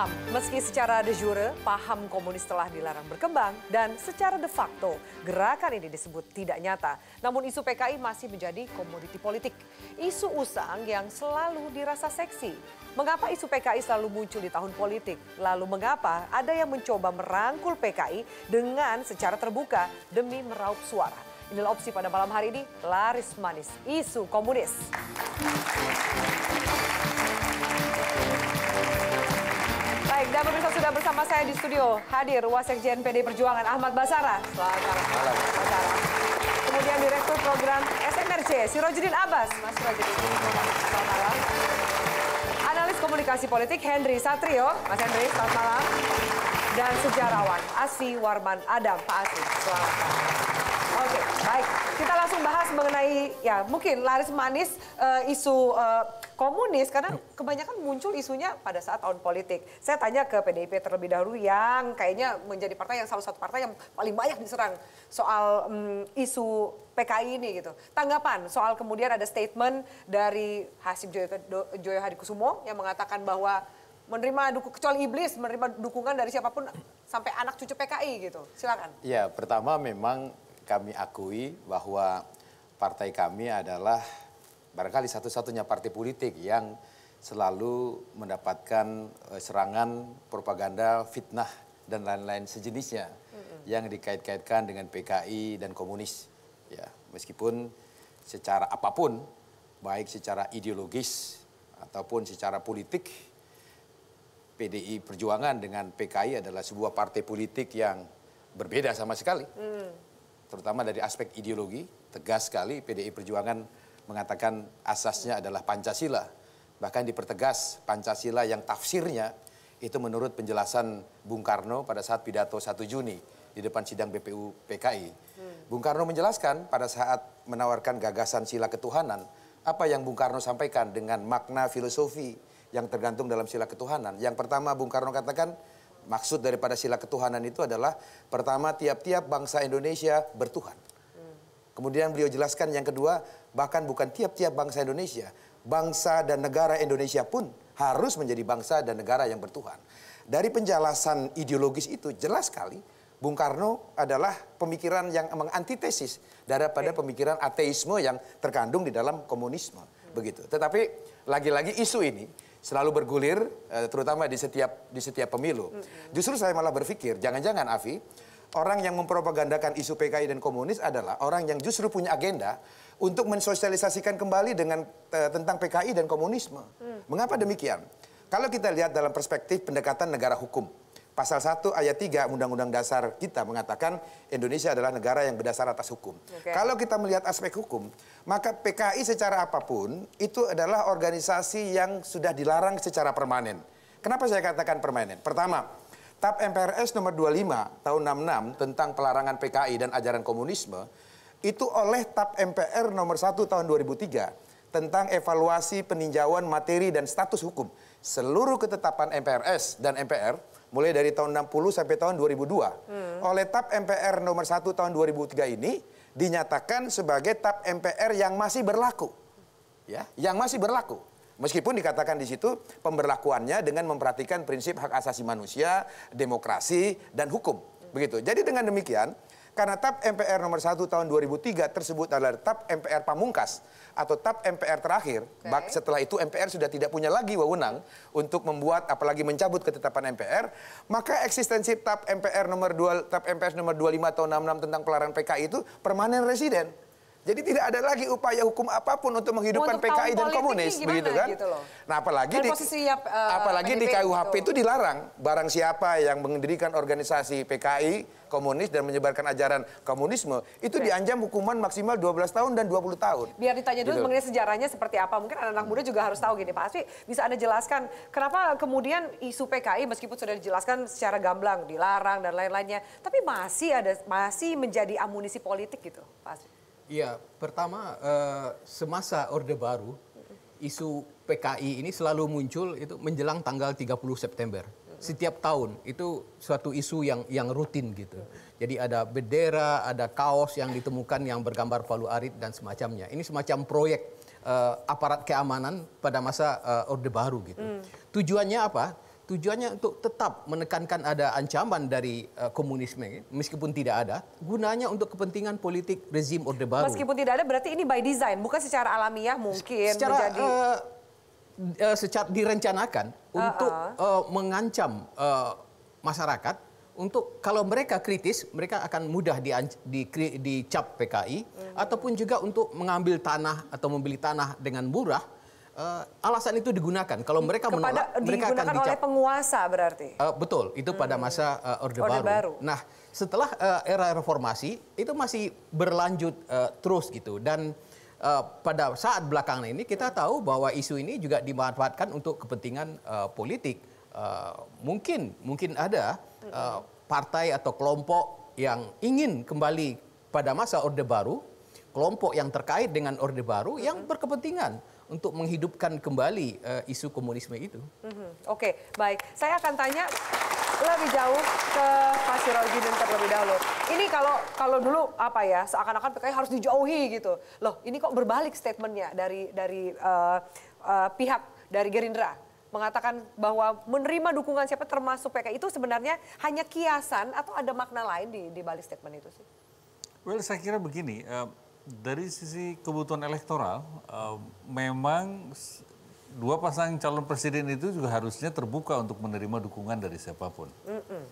Islam. Meski secara de jure paham komunis telah dilarang berkembang dan secara de facto gerakan ini disebut tidak nyata. Namun isu PKI masih menjadi komoditi politik. Isu usang yang selalu dirasa seksi. Mengapa isu PKI selalu muncul di tahun politik? Lalu mengapa ada yang mencoba merangkul PKI dengan secara terbuka demi meraup suara? Inilah opsi pada malam hari ini, laris manis, isu komunis. Baik, dan pemirsa sudah bersama saya di studio hadir Wasekjen PD Perjuangan Ahmad Basara. Selamat malam. Basara. Kemudian Direktur Program SMRC Sirojudin Abbas. Mas Sirojudin. Selamat malam. Analis Komunikasi Politik Henry Satrio. Mas Henry, selamat malam. Dan sejarawan Asi Warman Adam. Pak Asi, selamat malam. Oke, baik. Kita langsung bahas mengenai ya mungkin laris manis uh, isu uh, komunis karena iya. kebanyakan muncul isunya pada saat tahun politik. Saya tanya ke PDIP terlebih dahulu yang kayaknya menjadi partai yang salah satu partai yang paling banyak diserang soal um, isu PKI ini gitu. Tanggapan soal kemudian ada statement dari Hasib Joyo, Joyo Hadikusumo yang mengatakan bahwa menerima kecuali iblis menerima dukungan dari siapapun sampai anak cucu PKI gitu. Silakan. Ya, pertama memang kami akui bahwa partai kami adalah barangkali satu-satunya partai politik yang selalu mendapatkan eh, serangan propaganda, fitnah dan lain-lain sejenisnya yang dikait-kaitkan dengan PKI dan komunis. Ya, meskipun secara apapun baik secara ideologis ataupun secara politik PDI Perjuangan dengan PKI adalah sebuah partai politik yang berbeda sama sekali. Mm. Terutama dari aspek ideologi, tegas sekali PDI Perjuangan mengatakan asasnya adalah Pancasila. Bahkan dipertegas Pancasila yang tafsirnya itu menurut penjelasan Bung Karno pada saat pidato 1 Juni di depan sidang BPU PKI. Hmm. Bung Karno menjelaskan pada saat menawarkan gagasan sila ketuhanan, apa yang Bung Karno sampaikan dengan makna filosofi yang tergantung dalam sila ketuhanan. Yang pertama Bung Karno katakan, maksud daripada sila ketuhanan itu adalah pertama tiap-tiap bangsa Indonesia bertuhan. Kemudian beliau jelaskan yang kedua, bahkan bukan tiap-tiap bangsa Indonesia, bangsa dan negara Indonesia pun harus menjadi bangsa dan negara yang bertuhan. Dari penjelasan ideologis itu jelas sekali Bung Karno adalah pemikiran yang mengantitesis daripada pemikiran ateisme yang terkandung di dalam komunisme. Begitu. Tetapi lagi-lagi isu ini selalu bergulir eh, terutama di setiap di setiap pemilu. Justru saya malah berpikir jangan-jangan Afi orang yang mempropagandakan isu PKI dan komunis adalah orang yang justru punya agenda untuk mensosialisasikan kembali dengan eh, tentang PKI dan komunisme. Hmm. Mengapa demikian? Kalau kita lihat dalam perspektif pendekatan negara hukum, Pasal 1 ayat 3 Undang-Undang Dasar kita mengatakan Indonesia adalah negara yang berdasar atas hukum. Okay. Kalau kita melihat aspek hukum, maka PKI secara apapun itu adalah organisasi yang sudah dilarang secara permanen. Kenapa saya katakan permanen? Pertama, TAP MPRS nomor 25 tahun 66 tentang pelarangan PKI dan ajaran komunisme itu oleh TAP MPR nomor 1 tahun 2003 tentang evaluasi peninjauan materi dan status hukum seluruh ketetapan MPRS dan MPR mulai dari tahun 60 sampai tahun 2002. Hmm. Oleh TAP MPR nomor 1 tahun 2003 ini dinyatakan sebagai TAP MPR yang masih berlaku. Ya, yang masih berlaku. Meskipun dikatakan di situ pemberlakuannya dengan memperhatikan prinsip hak asasi manusia, demokrasi, dan hukum. Begitu. Jadi dengan demikian, karena TAP MPR nomor 1 tahun 2003 tersebut adalah TAP MPR Pamungkas atau TAP MPR terakhir, okay. setelah itu MPR sudah tidak punya lagi wewenang untuk membuat apalagi mencabut ketetapan MPR, maka eksistensi TAP MPR nomor 2 TAP MPR nomor 25 tahun 66 tentang pelarangan PKI itu permanen residen. Jadi tidak ada lagi upaya hukum apapun untuk menghidupkan untuk PKI dan komunis gimana, begitu kan? Gitu loh. Nah, apalagi dan di ya, uh, apalagi PDP di KUHP itu. itu dilarang barang siapa yang mendirikan organisasi PKI komunis dan menyebarkan ajaran komunisme itu okay. diancam hukuman maksimal 12 tahun dan 20 tahun. Biar ditanya dulu gitu. mengenai sejarahnya seperti apa. Mungkin anak-anak muda juga harus tahu gini Pak Asfi, bisa Anda jelaskan kenapa kemudian isu PKI meskipun sudah dijelaskan secara gamblang dilarang dan lain-lainnya, tapi masih ada masih menjadi amunisi politik gitu Pak Asfi. Iya, pertama uh, semasa Orde Baru isu PKI ini selalu muncul itu menjelang tanggal 30 September. Setiap tahun itu suatu isu yang yang rutin gitu. Jadi ada bendera, ada kaos yang ditemukan yang bergambar palu arit dan semacamnya. Ini semacam proyek uh, aparat keamanan pada masa uh, Orde Baru gitu. Mm. Tujuannya apa? tujuannya untuk tetap menekankan ada ancaman dari uh, komunisme meskipun tidak ada gunanya untuk kepentingan politik rezim Orde Baru. Meskipun tidak ada berarti ini by design bukan secara alamiah mungkin secara, menjadi uh, uh, secara direncanakan uh-uh. untuk uh, mengancam uh, masyarakat untuk kalau mereka kritis mereka akan mudah di, di, dicap PKI uh hmm. -huh. ataupun juga untuk mengambil tanah atau membeli tanah dengan murah uh, alasan itu digunakan. Kalau mereka Kepada, menolak, mereka akan dicap. oleh penguasa berarti. Uh, betul, itu pada hmm. masa uh, Orde, Orde Baru. Baru. Nah, setelah uh, era reformasi itu masih berlanjut uh, terus gitu dan uh, pada saat belakangan ini kita tahu bahwa isu ini juga dimanfaatkan untuk kepentingan uh, politik. Uh, mungkin mungkin ada uh, partai atau kelompok yang ingin kembali pada masa Orde Baru, kelompok yang terkait dengan Orde Baru yang hmm. berkepentingan untuk menghidupkan kembali uh, isu komunisme itu. Mm-hmm. Oke, okay, baik. Saya akan tanya lebih jauh ke Pak dan terlebih dahulu. Ini kalau kalau dulu apa ya seakan-akan PKI harus dijauhi gitu. Loh, ini kok berbalik statementnya dari dari uh, uh, pihak dari Gerindra mengatakan bahwa menerima dukungan siapa termasuk PKI itu sebenarnya hanya kiasan atau ada makna lain di, di balik statement itu sih? Well, saya kira begini, uh, dari sisi kebutuhan elektoral, uh, memang dua pasang calon presiden itu juga harusnya terbuka untuk menerima dukungan dari siapapun. Mm -mm.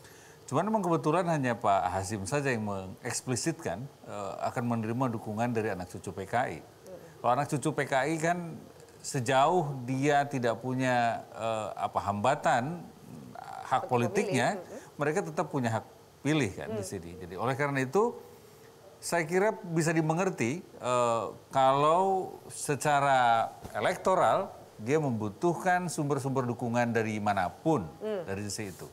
Cuman memang kebetulan hanya Pak Hasim saja yang mengeksplisitkan uh, akan menerima dukungan dari anak cucu PKI. Mm Kalau anak cucu PKI kan sejauh dia tidak punya uh, apa hambatan hak politiknya, mereka tetap punya hak pilih kan di mm. sini. Jadi oleh karena itu saya kira bisa dimengerti uh, kalau secara elektoral dia membutuhkan sumber-sumber dukungan dari manapun mm. dari sisi itu.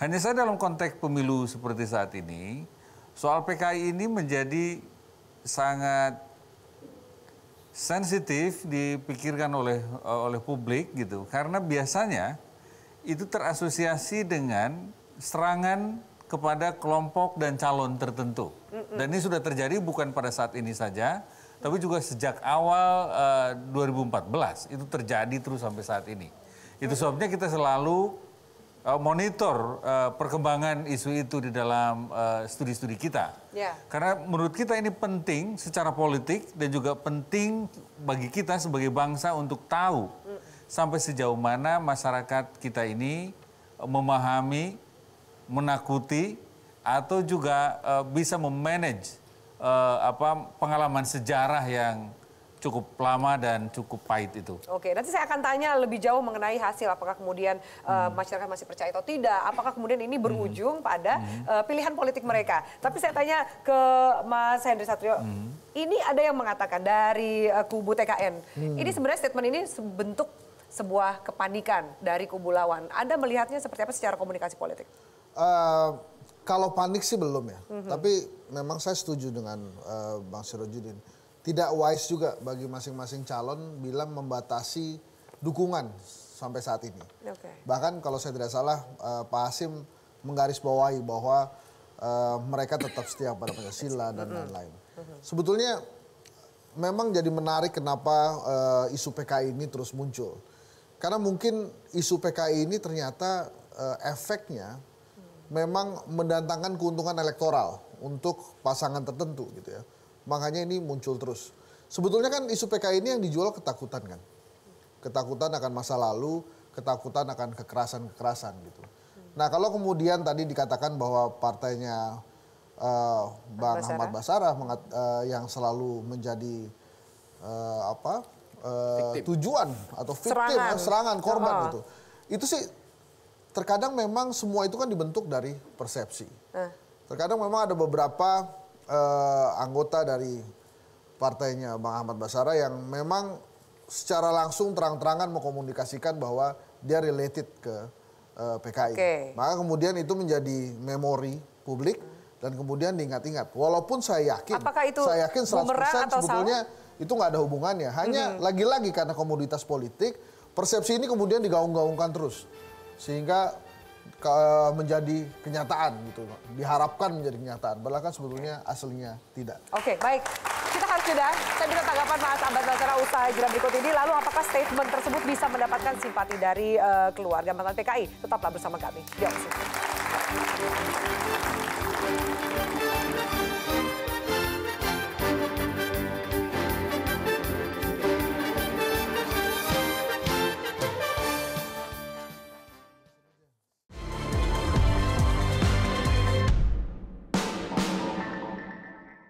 Hanya saya dalam konteks pemilu seperti saat ini, soal PKI ini menjadi sangat sensitif dipikirkan oleh eh, oleh publik gitu karena biasanya itu terasosiasi dengan serangan kepada kelompok dan calon tertentu. Mm-mm. Dan ini sudah terjadi bukan pada saat ini saja, tapi juga sejak awal uh, eh, 2014 itu terjadi terus sampai saat ini. Itu sebabnya kita selalu uh, monitor uh, perkembangan isu itu di dalam studi studi-studi kita. Yeah. Karena menurut kita ini penting secara politik dan juga penting bagi kita sebagai bangsa untuk tahu mm. sampai sejauh mana masyarakat kita ini memahami menakuti atau juga uh, bisa memanage uh, apa pengalaman sejarah yang cukup lama dan cukup pahit itu. Oke, nanti saya akan tanya lebih jauh mengenai hasil apakah kemudian eh, hmm. uh, masyarakat masih percaya atau tidak, apakah kemudian ini hmm. berujung hmm. pada hmm. Uh, pilihan politik mereka. Tapi saya tanya ke Mas Hendri Satrio, hmm. ini ada yang mengatakan dari uh, kubu TKN, hmm. ini sebenarnya statement ini bentuk sebuah kepanikan dari kubu lawan. Anda melihatnya seperti apa secara komunikasi politik? Uh, kalau panik sih belum ya. Mm-hmm. Tapi memang saya setuju dengan uh, Bang Sirojudin. Tidak wise juga bagi masing-masing calon bilang membatasi dukungan sampai saat ini. Okay. Bahkan kalau saya tidak salah uh, Pak Hasim menggarisbawahi bahwa uh, mereka tetap setia pada Pancasila dan mm-hmm. lain-lain. Mm-hmm. Sebetulnya memang jadi menarik kenapa uh, isu PKI ini terus muncul. Karena mungkin isu PKI ini ternyata uh, efeknya memang mendatangkan keuntungan elektoral untuk pasangan tertentu gitu ya. Makanya ini muncul terus. Sebetulnya kan isu PKI ini yang dijual ketakutan kan. Ketakutan akan masa lalu, ketakutan akan kekerasan-kekerasan gitu. Nah kalau kemudian tadi dikatakan bahwa partainya uh, Bang Basara. Ahmad Basarah uh, yang selalu menjadi uh, apa uh, tujuan atau victim serangan, ya, serangan korban oh. gitu. Itu sih terkadang memang semua itu kan dibentuk dari persepsi. Uh. Terkadang memang ada beberapa uh, anggota dari partainya Bang Ahmad Basara yang memang secara langsung terang-terangan mengkomunikasikan bahwa dia related ke uh, eh, PKI. Okay. Maka kemudian itu menjadi memori publik uh. dan kemudian diingat-ingat. Walaupun saya yakin, Apakah itu saya yakin 100% sebetulnya itu nggak ada hubungannya. Hanya lagi-lagi -huh. karena komoditas politik, persepsi ini kemudian digaung-gaungkan terus sehingga ke, menjadi kenyataan gitu diharapkan menjadi kenyataan padahal kan sebetulnya aslinya tidak oke okay, baik kita harus jeda saya minta tanggapan Mas Abad Basara usaha jeda berikut ini lalu apakah statement tersebut bisa mendapatkan simpati dari uh, keluarga mantan PKI tetaplah bersama kami Yo,